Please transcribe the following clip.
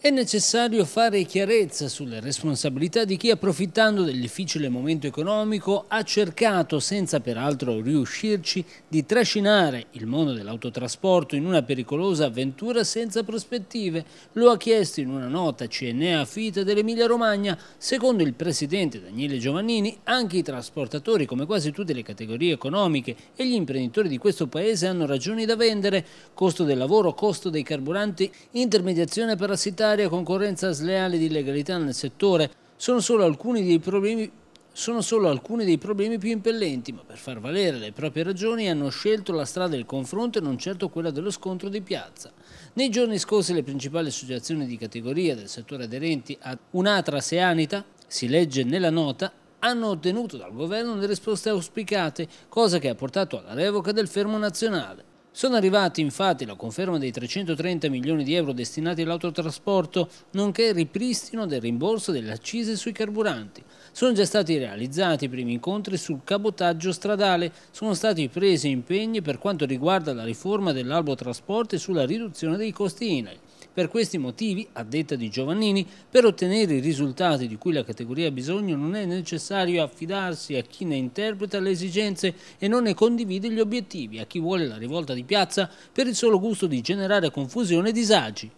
È necessario fare chiarezza sulle responsabilità di chi, approfittando del difficile momento economico, ha cercato, senza peraltro riuscirci, di trascinare il mondo dell'autotrasporto in una pericolosa avventura senza prospettive. Lo ha chiesto in una nota CNA Fita dell'Emilia Romagna. Secondo il presidente Daniele Giovannini, anche i trasportatori, come quasi tutte le categorie economiche e gli imprenditori di questo paese, hanno ragioni da vendere. Costo del lavoro, costo dei carburanti, intermediazione parassitaria finanziaria, concorrenza sleale di legalità nel settore sono solo alcuni dei problemi sono solo alcuni dei problemi più impellenti, ma per far valere le proprie ragioni hanno scelto la strada del confronto e non certo quella dello scontro di piazza. Nei giorni scorsi le principali associazioni di categoria del settore aderenti ad un'atra e Anita, si legge nella nota, hanno ottenuto dal governo le risposte auspicate, cosa che ha portato alla revoca del fermo nazionale. Sono arrivati infatti la conferma dei 330 milioni di euro destinati all'autotrasporto, nonché il ripristino del rimborso delle accise sui carburanti. Sono già stati realizzati i primi incontri sul cabotaggio stradale, sono stati presi impegni per quanto riguarda la riforma dell'albo trasporti e sulla riduzione dei costi INAI. Per questi motivi, a detta di Giovannini, per ottenere i risultati di cui la categoria ha bisogno non è necessario affidarsi a chi ne interpreta le esigenze e non ne condivide gli obiettivi, a chi vuole la rivolta di piazza per il solo gusto di generare confusione e disagi.